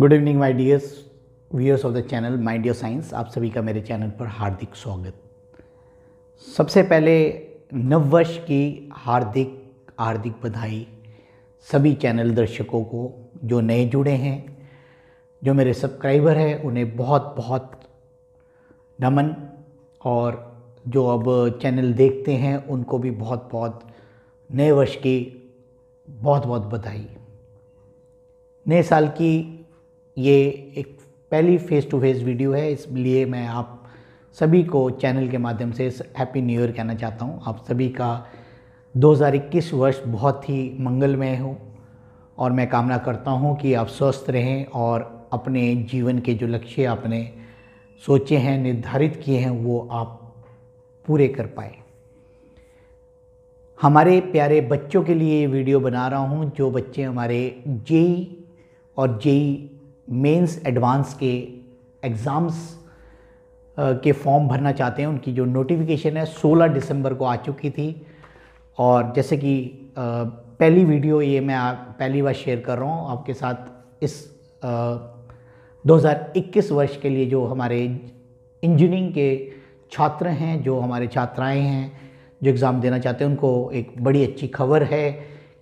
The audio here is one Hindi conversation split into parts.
good evening my dears viewers of the channel my dear science आप सभी का मेरे चैनल पर हार्दिक स्वागत सबसे पहले नववर्ष की हार्दिक हार्दिक बधाई सभी चैनल दर्शकों को जो नए जुड़े हैं जो मेरे सब्सक्राइबर हैं उन्हें बहुत बहुत नमन और जो अब चैनल देखते हैं उनको भी बहुत बहुत नए वर्ष की बहुत बहुत बधाई नए साल की ये एक पहली फ़ेस टू फेस वीडियो है इसलिए मैं आप सभी को चैनल के माध्यम से हैप्पी न्यू ईयर कहना चाहता हूँ आप सभी का 2021 वर्ष बहुत ही मंगलमय हो और मैं कामना करता हूँ कि आप स्वस्थ रहें और अपने जीवन के जो लक्ष्य आपने सोचे हैं निर्धारित किए हैं वो आप पूरे कर पाए हमारे प्यारे बच्चों के लिए ये वीडियो बना रहा हूँ जो बच्चे हमारे जेई और जेई मेंस एडवांस के एग्ज़ाम्स uh, के फॉर्म भरना चाहते हैं उनकी जो नोटिफिकेशन है 16 दिसंबर को आ चुकी थी और जैसे कि uh, पहली वीडियो ये मैं आप पहली बार शेयर कर रहा हूँ आपके साथ इस 2021 uh, वर्ष के लिए जो हमारे इंजीनियरिंग के छात्र हैं जो हमारे छात्राएं हैं जो एग्ज़ाम देना चाहते हैं उनको एक बड़ी अच्छी खबर है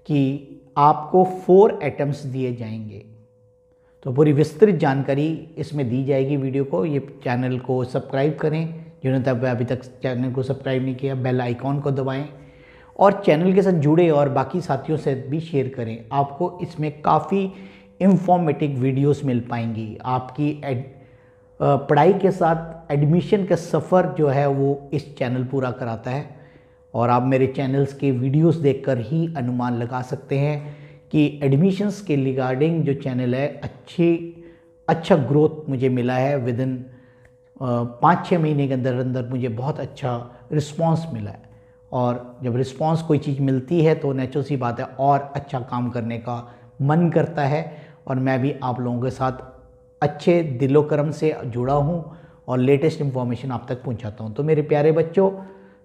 कि आपको फोर एटम्स दिए जाएंगे तो पूरी विस्तृत जानकारी इसमें दी जाएगी वीडियो को ये चैनल को सब्सक्राइब करें जिन्होंने तब अभी तक चैनल को सब्सक्राइब नहीं किया बेल आइकॉन को दबाएं और चैनल के साथ जुड़े और बाकी साथियों से भी शेयर करें आपको इसमें काफ़ी इंफॉर्मेटिव वीडियोस मिल पाएंगी आपकी एड, पढ़ाई के साथ एडमिशन का सफ़र जो है वो इस चैनल पूरा कराता है और आप मेरे चैनल्स के वीडियोस देखकर ही अनुमान लगा सकते हैं कि एडमिशन्स के रिगार्डिंग जो चैनल है अच्छी अच्छा ग्रोथ मुझे मिला है विद इन पाँच छः महीने के अंदर अंदर मुझे बहुत अच्छा रिस्पांस मिला है और जब रिस्पांस कोई चीज़ मिलती है तो नेचुरल सी बात है और अच्छा काम करने का मन करता है और मैं भी आप लोगों के साथ अच्छे दिलोक्रम से जुड़ा हूँ और लेटेस्ट इन्फॉर्मेशन आप तक पहुँचाता हूँ तो मेरे प्यारे बच्चों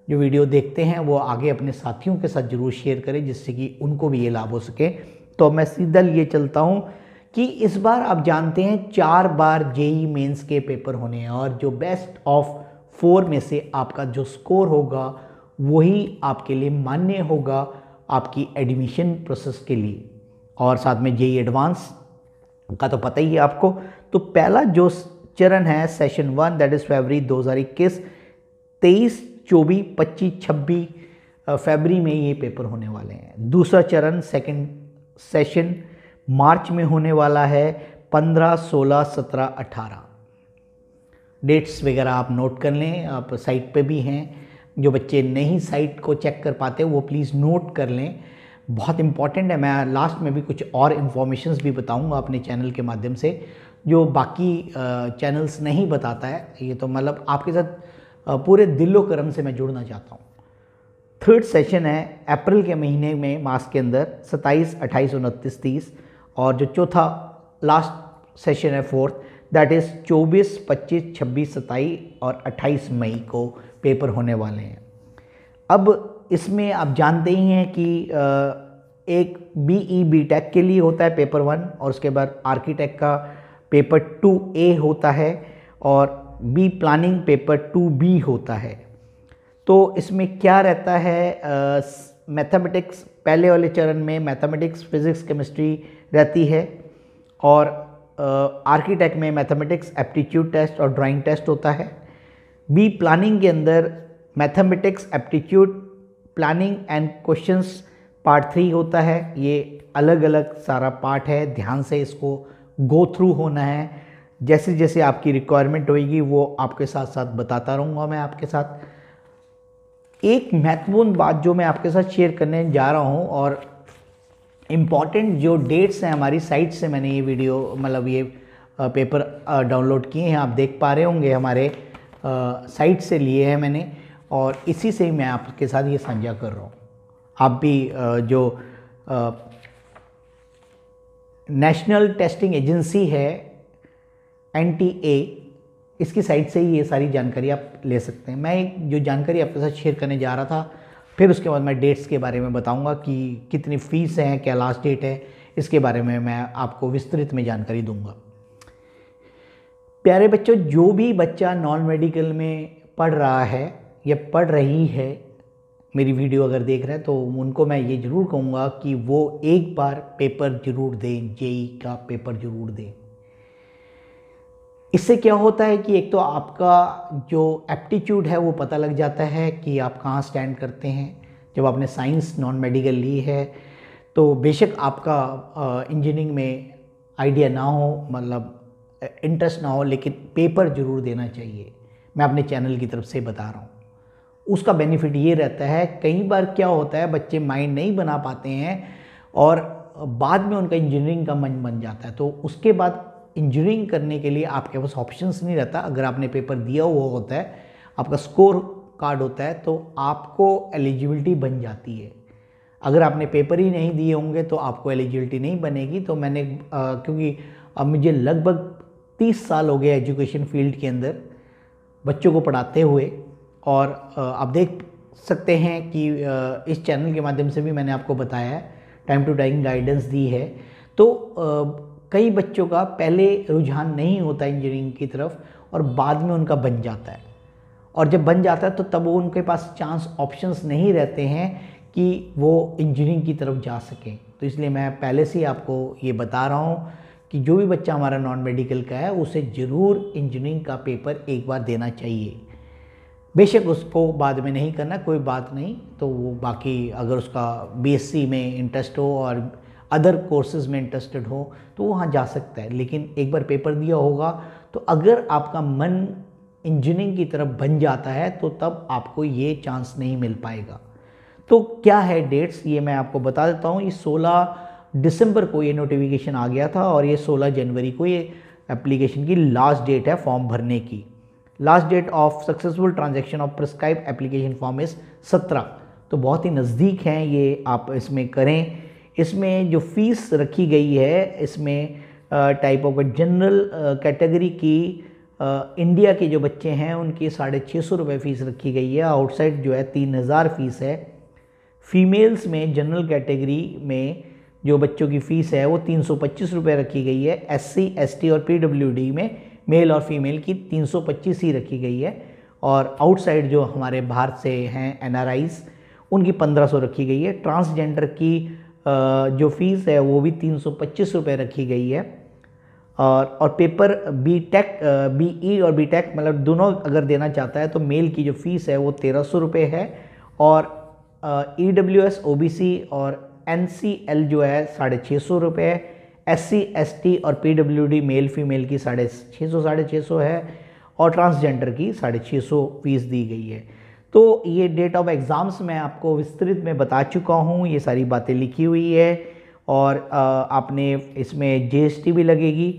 जो वीडियो देखते हैं वो आगे अपने साथियों के साथ ज़रूर शेयर करें जिससे कि उनको भी ये लाभ हो सके तो मैं सीधा ये चलता हूँ कि इस बार आप जानते हैं चार बार जेई मेंस के पेपर होने हैं और जो बेस्ट ऑफ फोर में से आपका जो स्कोर होगा वही आपके लिए मान्य होगा आपकी एडमिशन प्रोसेस के लिए और साथ में जेई एडवांस का तो पता ही है आपको तो पहला जो चरण है सेशन वन दैट इज़ दो हज़ार इक्कीस तेईस चौबीस पच्चीस छब्बीस फेबरी में ये पेपर होने वाले हैं दूसरा चरण सेकेंड सेशन मार्च में होने वाला है 15, 16, 17, 18 डेट्स वगैरह आप नोट कर लें आप साइट पे भी हैं जो बच्चे नहीं साइट को चेक कर पाते वो प्लीज़ नोट कर लें बहुत इंपॉर्टेंट है मैं लास्ट में भी कुछ और इन्फॉर्मेशंस भी बताऊंगा अपने चैनल के माध्यम से जो बाकी चैनल्स नहीं बताता है ये तो मतलब आपके साथ पूरे दिलो करम से मैं जुड़ना चाहता हूँ थर्ड सेशन है अप्रैल के महीने में मास के अंदर 27, 28, उनतीस तीस और जो चौथा लास्ट सेशन है फोर्थ दैट इज़ 24, 25, 26, 27 और 28 मई को पेपर होने वाले हैं अब इसमें आप जानते ही हैं कि एक बी ई बी टेक के लिए होता है पेपर वन और उसके बाद आर्किटेक्ट का पेपर टू ए होता है और B planning paper two B होता है तो इसमें क्या रहता है मैथमेटिक्स पहले वाले चरण में मैथमेटिक्स फिज़िक्स केमिस्ट्री रहती है और आर्किटेक्ट में मैथमेटिक्स एप्टीट्यूड टेस्ट और ड्राइंग टेस्ट होता है बी प्लानिंग के अंदर mathematics aptitude planning and questions part three होता है ये अलग अलग सारा पार्ट है ध्यान से इसको गो थ्रू होना है जैसे जैसे आपकी रिक्वायरमेंट होगी वो आपके साथ साथ बताता रहूँगा मैं आपके साथ एक महत्वपूर्ण बात जो मैं आपके साथ शेयर करने जा रहा हूँ और इम्पॉर्टेंट जो डेट्स हैं हमारी साइट से मैंने ये वीडियो मतलब ये पेपर डाउनलोड किए हैं आप देख पा रहे होंगे हमारे साइट से लिए हैं मैंने और इसी से ही मैं आपके साथ ये साझा कर रहा हूँ आप भी जो नेशनल टेस्टिंग एजेंसी है एन टी ए इसकी साइट से ही ये सारी जानकारी आप ले सकते हैं मैं जो जानकारी आपके साथ शेयर करने जा रहा था फिर उसके बाद मैं डेट्स के बारे में बताऊंगा कि कितनी फ़ीस हैं क्या लास्ट डेट है इसके बारे में मैं आपको विस्तृत में जानकारी दूंगा प्यारे बच्चों जो भी बच्चा नॉन मेडिकल में पढ़ रहा है या पढ़ रही है मेरी वीडियो अगर देख रहे हैं तो उनको मैं ये ज़रूर कहूँगा कि वो एक बार पेपर ज़रूर दें जेई e e का पेपर ज़रूर दें इससे क्या होता है कि एक तो आपका जो एप्टीट्यूड है वो पता लग जाता है कि आप कहाँ स्टैंड करते हैं जब आपने साइंस नॉन मेडिकल ली है तो बेशक आपका इंजीनियरिंग में आइडिया ना हो मतलब इंटरेस्ट ना हो लेकिन पेपर ज़रूर देना चाहिए मैं अपने चैनल की तरफ से बता रहा हूँ उसका बेनिफिट ये रहता है कई बार क्या होता है बच्चे माइंड नहीं बना पाते हैं और बाद में उनका इंजीनियरिंग का मन बन जाता है तो उसके बाद इंजीनियरिंग करने के लिए आपके पास ऑप्शंस नहीं रहता अगर आपने पेपर दिया हुआ होता है आपका स्कोर कार्ड होता है तो आपको एलिजिबिलिटी बन जाती है अगर आपने पेपर ही नहीं दिए होंगे तो आपको एलिजिबिलिटी नहीं बनेगी तो मैंने आ, क्योंकि अब मुझे लगभग तीस साल हो गए एजुकेशन फील्ड के अंदर बच्चों को पढ़ाते हुए और आप देख सकते हैं कि इस चैनल के माध्यम से भी मैंने आपको बताया है टाइम टू टाइम गाइडेंस दी है तो कई बच्चों का पहले रुझान नहीं होता इंजीनियरिंग की तरफ और बाद में उनका बन जाता है और जब बन जाता है तो तब वो उनके पास चांस ऑप्शंस नहीं रहते हैं कि वो इंजीनियरिंग की तरफ जा सकें तो इसलिए मैं पहले से ही आपको ये बता रहा हूँ कि जो भी बच्चा हमारा नॉन मेडिकल का है उसे ज़रूर इंजीनियरिंग का पेपर एक बार देना चाहिए बेशक उसको बाद में नहीं करना कोई बात नहीं तो वो बाकी अगर उसका बीएससी में इंटरेस्ट हो और अदर कोर्सेज में इंटरेस्टेड हो तो वहाँ जा सकता है लेकिन एक बार पेपर दिया होगा तो अगर आपका मन इंजीनियरिंग की तरफ बन जाता है तो तब आपको ये चांस नहीं मिल पाएगा तो क्या है डेट्स ये मैं आपको बता देता हूँ ये 16 दिसंबर को ये नोटिफिकेशन आ गया था और ये 16 जनवरी को ये एप्लीकेशन की लास्ट डेट है फॉर्म भरने की last date of successful transaction of prescribe application form is सत्रह तो बहुत ही नज़दीक हैं ये आप इसमें करें इसमें जो फ़ीस रखी गई है इसमें टाइप ऑफ जनरल कैटेगरी की इंडिया के जो बच्चे हैं उनकी साढ़े छः सौ रुपये फ़ीस रखी गई है आउटसाइड जो है तीन हज़ार फ़ीस है फीमेल्स में जनरल कैटेगरी में जो बच्चों की फ़ीस है वो तीन सौ पच्चीस रुपये रखी गई है एस टी और डी में मेल और फीमेल की तीन सौ पच्चीस ही रखी गई है और आउटसाइड जो हमारे भारत से हैं एन उनकी पंद्रह सौ रखी गई है ट्रांसजेंडर की जो फ़ीस है वो भी तीन सौ पच्चीस रुपये रखी गई है और और paper B tech B E और बी टेक मतलब दोनों अगर देना चाहता है तो मेल की जो फ़ीस है वो तेरह सौ रुपये है और E W S O B C और एन सी एल जो है साढ़े छः सौ रुपये है एस सी एस टी और P W D male female की साढ़े छः सौ साढ़े छः सौ है और ट्रांसजेंडर की साढ़े छः सौ फीस दी गई है तो ये डेट ऑफ एग्ज़ाम्स मैं आपको विस्तृत में बता चुका हूँ ये सारी बातें लिखी हुई है और आपने इसमें जीएसटी भी लगेगी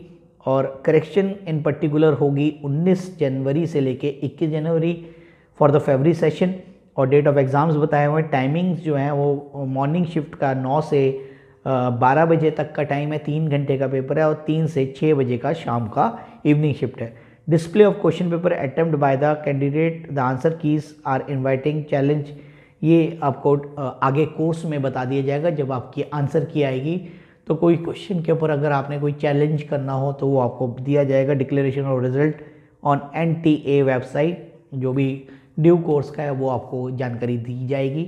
और करेक्शन इन पर्टिकुलर होगी 19 जनवरी से लेके 21 जनवरी फॉर द फेबरी सेशन और डेट ऑफ एग्ज़ाम्स बताए हुए टाइमिंग्स जो हैं वो मॉर्निंग शिफ्ट का 9 से 12 बजे तक का टाइम है तीन घंटे का पेपर है और तीन से छः बजे का शाम का इवनिंग शिफ्ट है display of question paper attempt by the candidate the answer keys are inviting challenge ये आपको आगे कोर्स में बता दिया जाएगा जब आपकी आंसर की आएगी तो कोई क्वेश्चन के ऊपर अगर आपने कोई चैलेंज करना हो तो वो आपको दिया जाएगा डिक्लेरेशन और result on N T A website जो भी ड्यू कोर्स का है वो आपको जानकारी दी जाएगी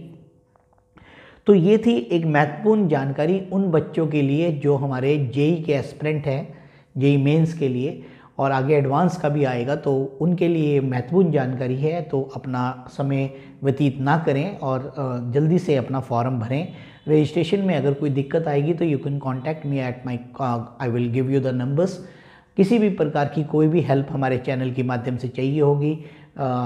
तो ये थी एक महत्वपूर्ण जानकारी उन बच्चों के लिए जो हमारे जेई के एस्परेंट हैं जेई मेंस के लिए और आगे एडवांस का भी आएगा तो उनके लिए महत्वपूर्ण जानकारी है तो अपना समय व्यतीत ना करें और जल्दी से अपना फॉर्म भरें रजिस्ट्रेशन में अगर कोई दिक्कत आएगी तो you can contact me at my I will give you the numbers किसी भी प्रकार की कोई भी हेल्प हमारे चैनल के माध्यम से चाहिए होगी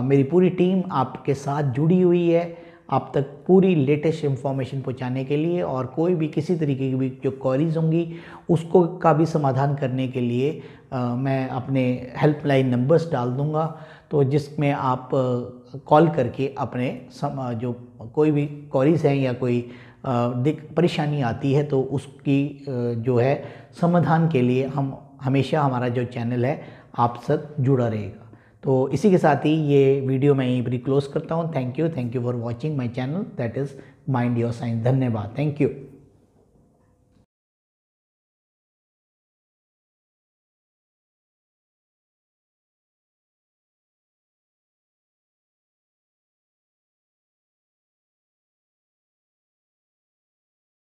मेरी पूरी टीम आपके साथ जुड़ी हुई है आप तक पूरी लेटेस्ट इन्फॉर्मेशन पहुंचाने के लिए और कोई भी किसी तरीके की भी जो क्वारीज होंगी उसको का भी समाधान करने के लिए आ, मैं अपने हेल्पलाइन नंबर्स डाल दूँगा तो जिसमें आप कॉल करके अपने सम, जो कोई भी क्वारीज हैं या कोई परेशानी आती है तो उसकी जो है समाधान के लिए हम हमेशा हमारा जो चैनल है आप सब जुड़ा रहेगा तो इसी के साथ ही ये वीडियो मैं यहीं पर क्लोज करता हूँ thank you thank you for watching my channel that is mind your science धन्यवाद थैंक यू